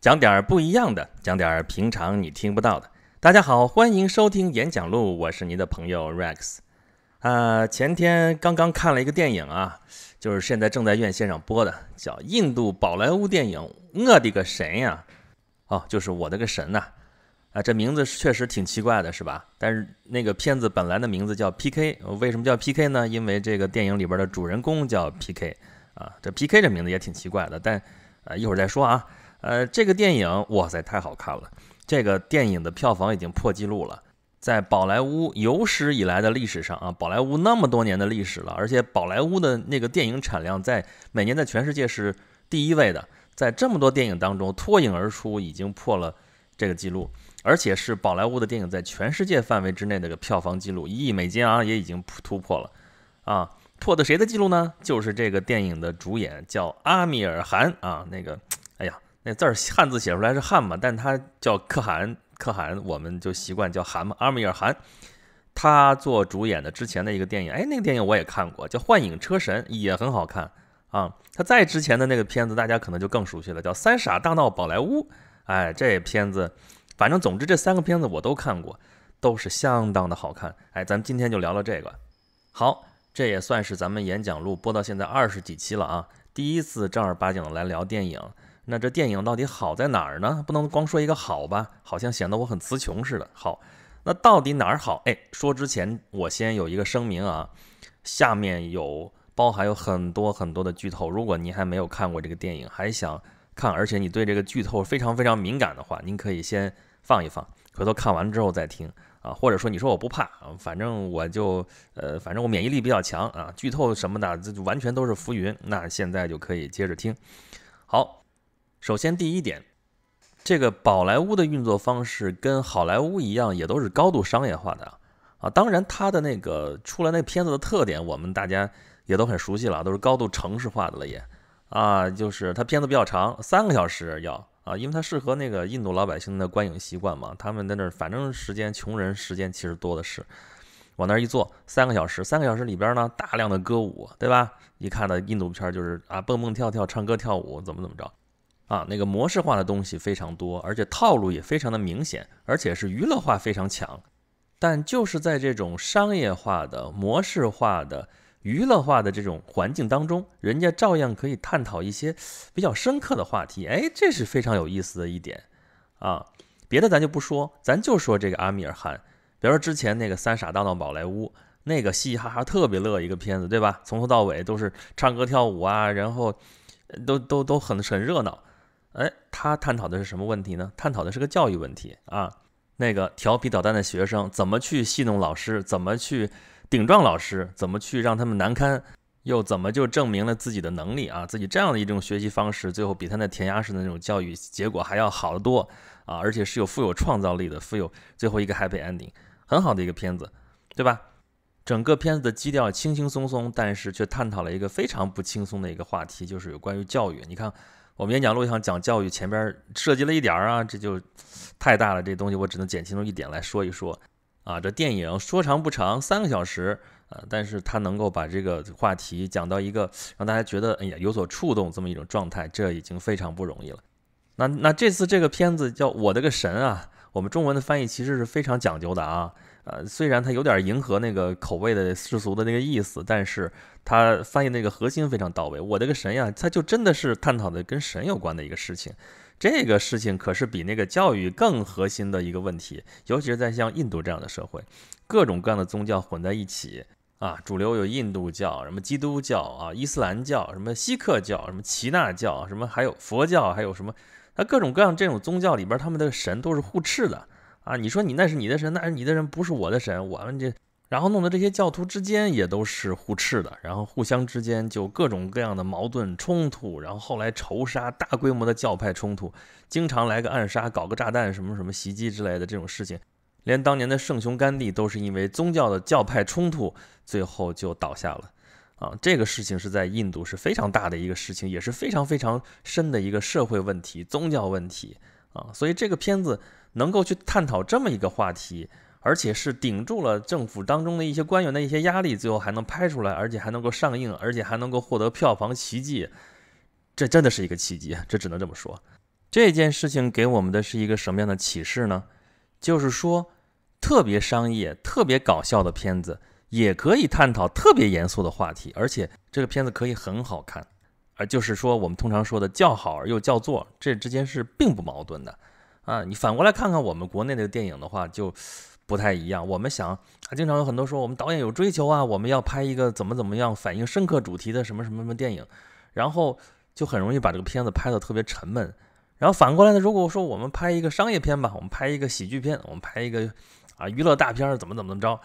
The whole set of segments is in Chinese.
讲点儿不一样的，讲点儿平常你听不到的。大家好，欢迎收听演讲录，我是您的朋友 Rex。啊，前天刚刚看了一个电影啊，就是现在正在院线上播的，叫《印度宝莱坞电影》。我的个神呀！哦，就是我的个神呐！啊，这名字确实挺奇怪的，是吧？但是那个片子本来的名字叫 PK，为什么叫 PK 呢？因为这个电影里边的主人公叫 PK 啊，这 PK 这名字也挺奇怪的，但呃一会儿再说啊。呃，这个电影哇塞，太好看了！这个电影的票房已经破纪录了，在宝莱坞有史以来的历史上啊，宝莱坞那么多年的历史了，而且宝莱坞的那个电影产量在每年在全世界是第一位的，在这么多电影当中脱颖而出，已经破了这个记录，而且是宝莱坞的电影在全世界范围之内的个票房记录，一亿美金啊也已经破突破了啊！破的谁的记录呢？就是这个电影的主演叫阿米尔汗啊，那个哎呀。那字儿汉字写出来是汉嘛？但他叫可汗，可汗我们就习惯叫汗嘛。阿米尔汗，他做主演的之前的一个电影，哎，那个电影我也看过，叫《幻影车神》，也很好看啊。他在之前的那个片子，大家可能就更熟悉了，叫《三傻大闹宝莱坞》。哎，这片子，反正总之这三个片子我都看过，都是相当的好看。哎，咱们今天就聊聊这个。好，这也算是咱们演讲录播到现在二十几期了啊，第一次正儿八经的来聊电影。那这电影到底好在哪儿呢？不能光说一个好吧，好像显得我很词穷似的。好，那到底哪儿好？哎，说之前我先有一个声明啊，下面有包含有很多很多的剧透。如果您还没有看过这个电影，还想看，而且你对这个剧透非常非常敏感的话，您可以先放一放，回头看完之后再听啊。或者说你说我不怕，反正我就呃，反正我免疫力比较强啊，剧透什么的这完全都是浮云。那现在就可以接着听，好。首先，第一点，这个宝莱坞的运作方式跟好莱坞一样，也都是高度商业化的啊。当然，它的那个出来那片子的特点，我们大家也都很熟悉了都是高度城市化的了也。啊，就是它片子比较长，三个小时要啊，因为它适合那个印度老百姓的观影习惯嘛。他们在那儿，反正时间，穷人时间其实多的是，往那儿一坐，三个小时，三个小时里边呢，大量的歌舞，对吧？一看到印度片，就是啊，蹦蹦跳跳，唱歌跳舞，怎么怎么着。啊，那个模式化的东西非常多，而且套路也非常的明显，而且是娱乐化非常强。但就是在这种商业化的、模式化的、娱乐化的这种环境当中，人家照样可以探讨一些比较深刻的话题。哎，这是非常有意思的一点啊。别的咱就不说，咱就说这个阿米尔汗，比如说之前那个《三傻大闹宝莱坞》，那个嘻嘻哈哈特别乐一个片子，对吧？从头到尾都是唱歌跳舞啊，然后都都都很很热闹。哎，他探讨的是什么问题呢？探讨的是个教育问题啊。那个调皮捣蛋的学生怎么去戏弄老师，怎么去顶撞老师，怎么去让他们难堪，又怎么就证明了自己的能力啊？自己这样的一种学习方式，最后比他那填鸭式的那种教育结果还要好得多啊！而且是有富有创造力的，富有最后一个 happy ending，很好的一个片子，对吧？整个片子的基调轻轻松松，但是却探讨了一个非常不轻松的一个话题，就是有关于教育。你看。我们演讲路上讲教育，前边涉及了一点儿啊，这就太大了，这东西我只能简其中一点来说一说啊。这电影说长不长，三个小时啊，但是他能够把这个话题讲到一个让大家觉得哎呀有所触动这么一种状态，这已经非常不容易了。那那这次这个片子叫《我的个神》啊，我们中文的翻译其实是非常讲究的啊。呃，虽然他有点迎合那个口味的世俗的那个意思，但是他翻译那个核心非常到位。我这个神呀，他就真的是探讨的跟神有关的一个事情。这个事情可是比那个教育更核心的一个问题，尤其是在像印度这样的社会，各种各样的宗教混在一起啊，主流有印度教、什么基督教啊、伊斯兰教、什么锡克教、什么耆那教、什么还有佛教，还有什么，那各种各样这种宗教里边，他们的神都是互斥的。啊，你说你那是你的神，那是你的人，不是我的神。我们这，然后弄得这些教徒之间也都是互斥的，然后互相之间就各种各样的矛盾冲突，然后后来仇杀，大规模的教派冲突，经常来个暗杀，搞个炸弹什么什么袭击之类的这种事情。连当年的圣雄甘地都是因为宗教的教派冲突，最后就倒下了。啊，这个事情是在印度是非常大的一个事情，也是非常非常深的一个社会问题、宗教问题。啊，所以这个片子能够去探讨这么一个话题，而且是顶住了政府当中的一些官员的一些压力，最后还能拍出来，而且还能够上映，而且还能够获得票房奇迹，这真的是一个奇迹，这只能这么说。这件事情给我们的是一个什么样的启示呢？就是说，特别商业、特别搞笑的片子，也可以探讨特别严肃的话题，而且这个片子可以很好看。呃，就是说我们通常说的叫好又叫座，这之间是并不矛盾的，啊，你反过来看看我们国内的电影的话就不太一样。我们想，经常有很多说我们导演有追求啊，我们要拍一个怎么怎么样反映深刻主题的什么什么什么电影，然后就很容易把这个片子拍得特别沉闷。然后反过来呢，如果说我们拍一个商业片吧，我们拍一个喜剧片，我们拍一个啊娱乐大片，怎么怎么着。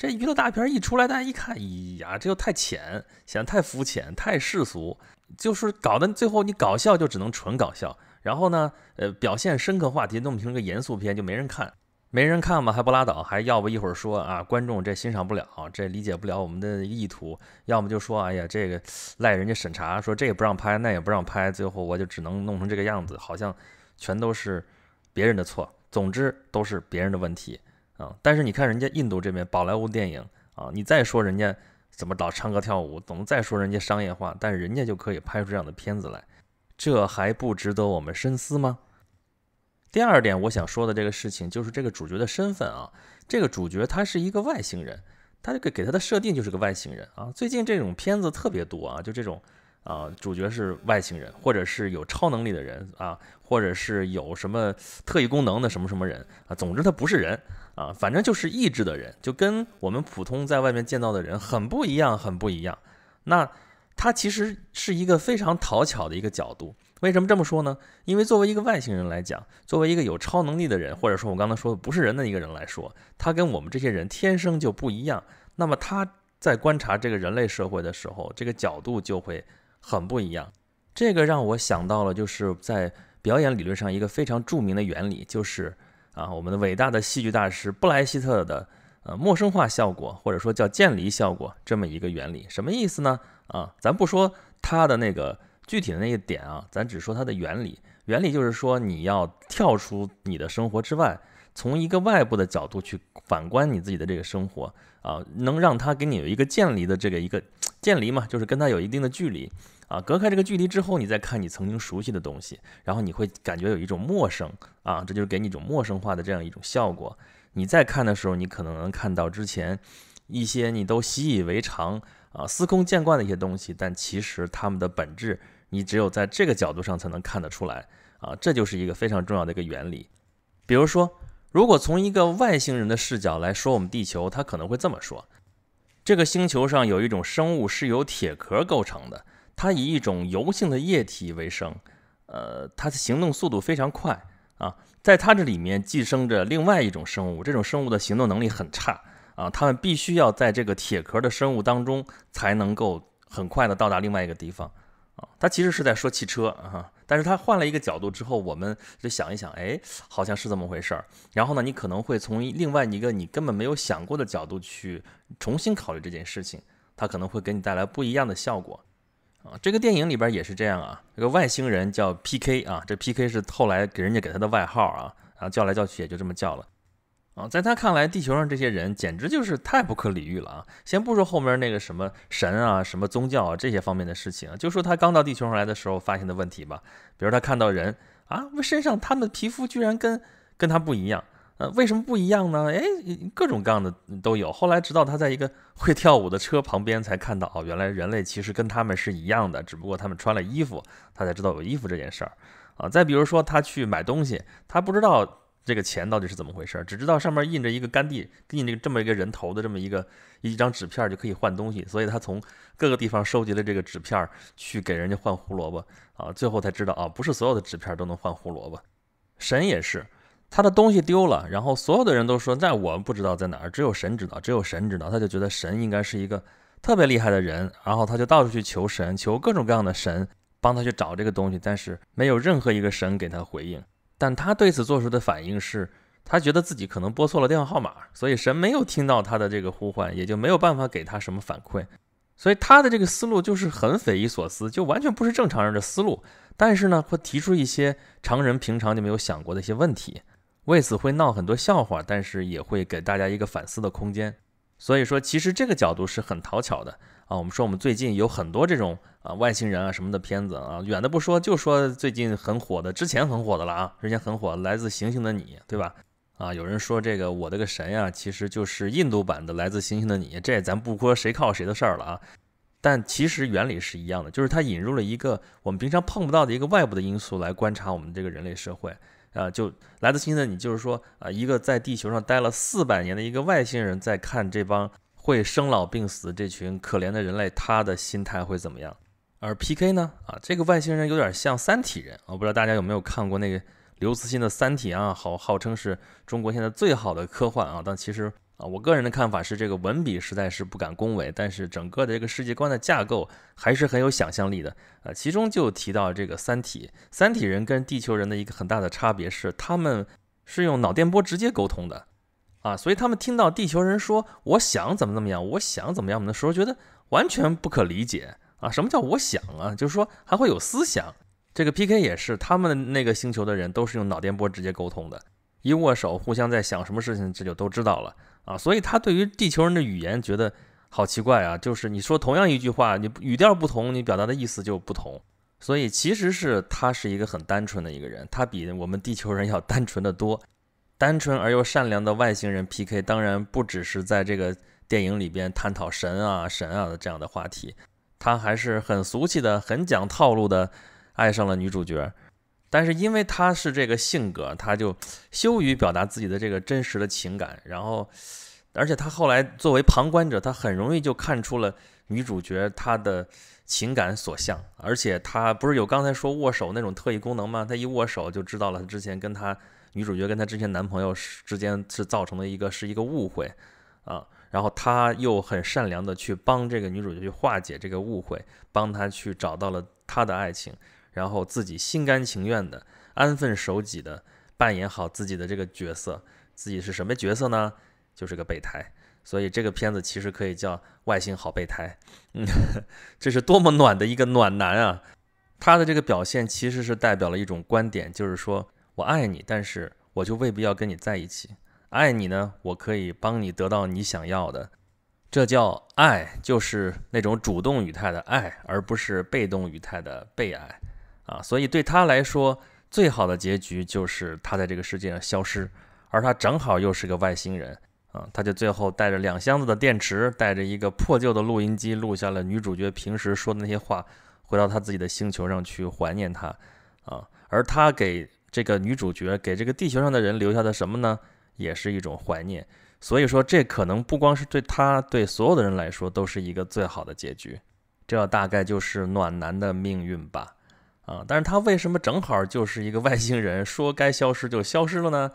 这娱乐大片一出来，大家一看，咦呀，这又太浅，显得太肤浅，太世俗，就是搞得最后你搞笑就只能纯搞笑，然后呢，呃，表现深刻话题弄成个严肃片就没人看，没人看嘛还不拉倒，还要不一会儿说啊，观众这欣赏不了，这理解不了我们的意图，要么就说，哎呀，这个赖人家审查，说这也不让拍，那也不让拍，最后我就只能弄成这个样子，好像全都是别人的错，总之都是别人的问题。啊！但是你看人家印度这边宝莱坞电影啊，你再说人家怎么老唱歌跳舞，怎么再说人家商业化，但是人家就可以拍出这样的片子来，这还不值得我们深思吗？第二点，我想说的这个事情就是这个主角的身份啊，这个主角他是一个外星人，他这给给他的设定就是个外星人啊。最近这种片子特别多啊，就这种啊，主角是外星人，或者是有超能力的人啊，或者是有什么特异功能的什么什么人啊，总之他不是人。啊，反正就是意志的人，就跟我们普通在外面见到的人很不一样，很不一样。那他其实是一个非常讨巧的一个角度。为什么这么说呢？因为作为一个外星人来讲，作为一个有超能力的人，或者说我刚才说的不是人的一个人来说，他跟我们这些人天生就不一样。那么他在观察这个人类社会的时候，这个角度就会很不一样。这个让我想到了，就是在表演理论上一个非常著名的原理，就是。啊，我们的伟大的戏剧大师布莱希特的呃陌生化效果，或者说叫渐离效果，这么一个原理，什么意思呢？啊，咱不说它的那个具体的那个点啊，咱只说它的原理。原理就是说，你要跳出你的生活之外。从一个外部的角度去反观你自己的这个生活啊，能让他给你有一个渐离的这个一个渐离嘛，就是跟他有一定的距离啊，隔开这个距离之后，你再看你曾经熟悉的东西，然后你会感觉有一种陌生啊，这就是给你一种陌生化的这样一种效果。你再看的时候，你可能能看到之前一些你都习以为常啊、司空见惯的一些东西，但其实他们的本质，你只有在这个角度上才能看得出来啊，这就是一个非常重要的一个原理。比如说。如果从一个外星人的视角来说，我们地球，他可能会这么说：这个星球上有一种生物是由铁壳构成的，它以一种油性的液体为生，呃，它的行动速度非常快啊，在它这里面寄生着另外一种生物，这种生物的行动能力很差啊，它们必须要在这个铁壳的生物当中才能够很快的到达另外一个地方啊。它其实是在说汽车啊。但是他换了一个角度之后，我们就想一想，哎，好像是这么回事儿。然后呢，你可能会从另外一个你根本没有想过的角度去重新考虑这件事情，它可能会给你带来不一样的效果啊。这个电影里边也是这样啊，这个外星人叫 PK 啊，这 PK 是后来给人家给他的外号啊，然后叫来叫去也就这么叫了。啊，在他看来，地球上这些人简直就是太不可理喻了啊！先不说后面那个什么神啊、什么宗教啊这些方面的事情啊，就说他刚到地球上来的时候发现的问题吧。比如他看到人啊，身上他们的皮肤居然跟跟他不一样，呃，为什么不一样呢？哎，各种各样的都有。后来直到他在一个会跳舞的车旁边才看到，哦，原来人类其实跟他们是一样的，只不过他们穿了衣服，他才知道有衣服这件事儿。啊，再比如说他去买东西，他不知道。这个钱到底是怎么回事？只知道上面印着一个甘地，印着这么一个人头的这么一个一张纸片就可以换东西，所以他从各个地方收集了这个纸片去给人家换胡萝卜啊，最后才知道啊，不是所有的纸片都能换胡萝卜。神也是，他的东西丢了，然后所有的人都说，那我们不知道在哪儿，只有神知道，只有神知道，他就觉得神应该是一个特别厉害的人，然后他就到处去求神，求各种各样的神帮他去找这个东西，但是没有任何一个神给他回应。但他对此做出的反应是他觉得自己可能拨错了电话号码，所以神没有听到他的这个呼唤，也就没有办法给他什么反馈。所以他的这个思路就是很匪夷所思，就完全不是正常人的思路。但是呢，会提出一些常人平常就没有想过的一些问题，为此会闹很多笑话，但是也会给大家一个反思的空间。所以说，其实这个角度是很讨巧的。啊，我们说我们最近有很多这种啊外星人啊什么的片子啊，远的不说，就说最近很火的，之前很火的了啊，之前很火，《来自星星的你》，对吧？啊，有人说这个我的个神呀，其实就是印度版的《来自星星的你》，这咱不说谁靠谁的事儿了啊，但其实原理是一样的，就是它引入了一个我们平常碰不到的一个外部的因素来观察我们这个人类社会啊，就《来自星星的你》，就是说啊，一个在地球上待了四百年的一个外星人在看这帮。会生老病死，这群可怜的人类，他的心态会怎么样？而 PK 呢？啊，这个外星人有点像三体人。我不知道大家有没有看过那个刘慈欣的《三体》啊，好号称是中国现在最好的科幻啊。但其实啊，我个人的看法是，这个文笔实在是不敢恭维，但是整个的这个世界观的架构还是很有想象力的啊。其中就提到这个三体，三体人跟地球人的一个很大的差别是，他们是用脑电波直接沟通的。啊，所以他们听到地球人说“我想怎么怎么样，我想怎么样”的时候，觉得完全不可理解啊！什么叫我想啊？就是说还会有思想。这个 PK 也是，他们那个星球的人都是用脑电波直接沟通的，一握手，互相在想什么事情，这就都知道了啊！所以他对于地球人的语言觉得好奇怪啊！就是你说同样一句话，你语调不同，你表达的意思就不同。所以其实是他是一个很单纯的一个人，他比我们地球人要单纯的多。单纯而又善良的外星人 P K，当然不只是在这个电影里边探讨神啊神啊的这样的话题，他还是很俗气的、很讲套路的爱上了女主角。但是因为他是这个性格，他就羞于表达自己的这个真实的情感。然后，而且他后来作为旁观者，他很容易就看出了女主角她的情感所向。而且他不是有刚才说握手那种特异功能吗？他一握手就知道了，他之前跟他。女主角跟她之前男朋友是之间是造成的一个是一个误会，啊，然后他又很善良的去帮这个女主角去化解这个误会，帮她去找到了她的爱情，然后自己心甘情愿的安分守己的扮演好自己的这个角色，自己是什么角色呢？就是个备胎，所以这个片子其实可以叫《外星好备胎》，嗯，这是多么暖的一个暖男啊！他的这个表现其实是代表了一种观点，就是说。我爱你，但是我就未必要跟你在一起。爱你呢，我可以帮你得到你想要的。这叫爱，就是那种主动语态的爱，而不是被动语态的被爱啊。所以对他来说，最好的结局就是他在这个世界上消失。而他正好又是个外星人啊，他就最后带着两箱子的电池，带着一个破旧的录音机，录下了女主角平时说的那些话，回到他自己的星球上去怀念她啊。而他给。这个女主角给这个地球上的人留下的什么呢？也是一种怀念。所以说，这可能不光是对她，对所有的人来说都是一个最好的结局。这大概就是暖男的命运吧。啊，但是他为什么正好就是一个外星人，说该消失就消失了呢？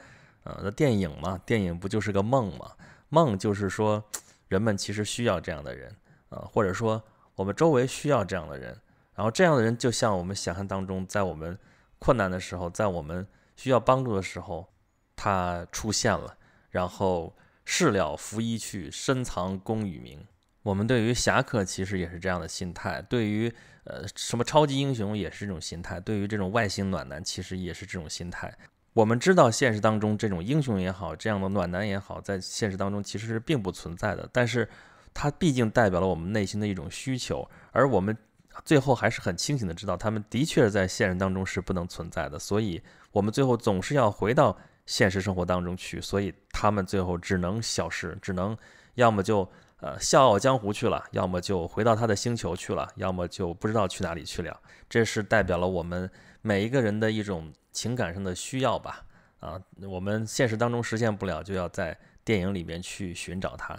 呃，那电影嘛，电影不就是个梦嘛？梦就是说，人们其实需要这样的人啊，或者说我们周围需要这样的人。然后这样的人就像我们想象当中，在我们。困难的时候，在我们需要帮助的时候，他出现了。然后事了拂衣去，深藏功与名。我们对于侠客其实也是这样的心态，对于呃什么超级英雄也是这种心态，对于这种外星暖男其实也是这种心态。我们知道现实当中这种英雄也好，这样的暖男也好，在现实当中其实是并不存在的。但是它毕竟代表了我们内心的一种需求，而我们。最后还是很清醒的知道，他们的确在现实当中是不能存在的，所以我们最后总是要回到现实生活当中去，所以他们最后只能消失，只能要么就呃笑傲江湖去了，要么就回到他的星球去了，要么就不知道去哪里去了。这是代表了我们每一个人的一种情感上的需要吧？啊，我们现实当中实现不了，就要在电影里面去寻找它。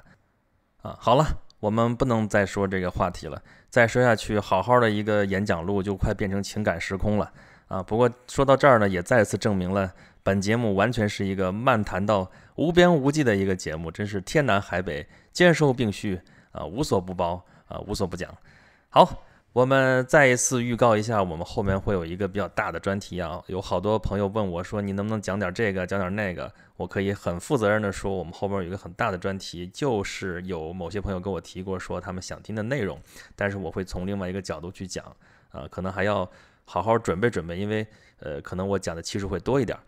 啊，好了。我们不能再说这个话题了，再说下去，好好的一个演讲录就快变成情感时空了啊！不过说到这儿呢，也再次证明了本节目完全是一个漫谈到无边无际的一个节目，真是天南海北兼收并蓄啊，无所不包啊，无所不讲。好。我们再一次预告一下，我们后面会有一个比较大的专题啊。有好多朋友问我说：“你能不能讲点这个，讲点那个？”我可以很负责任的说，我们后边有一个很大的专题，就是有某些朋友跟我提过说他们想听的内容，但是我会从另外一个角度去讲啊，可能还要好好准备准备，因为呃，可能我讲的期数会多一点。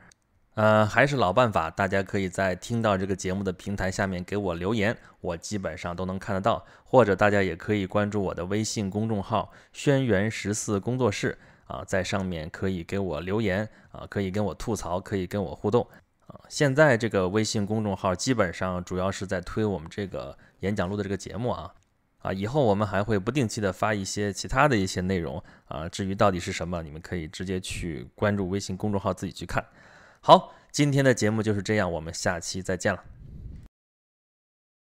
呃，还是老办法，大家可以在听到这个节目的平台下面给我留言，我基本上都能看得到。或者大家也可以关注我的微信公众号“轩辕十四工作室”，啊，在上面可以给我留言，啊，可以跟我吐槽，可以跟我互动，啊，现在这个微信公众号基本上主要是在推我们这个演讲录的这个节目啊，啊，以后我们还会不定期的发一些其他的一些内容，啊，至于到底是什么，你们可以直接去关注微信公众号自己去看。好，今天的节目就是这样，我们下期再见了。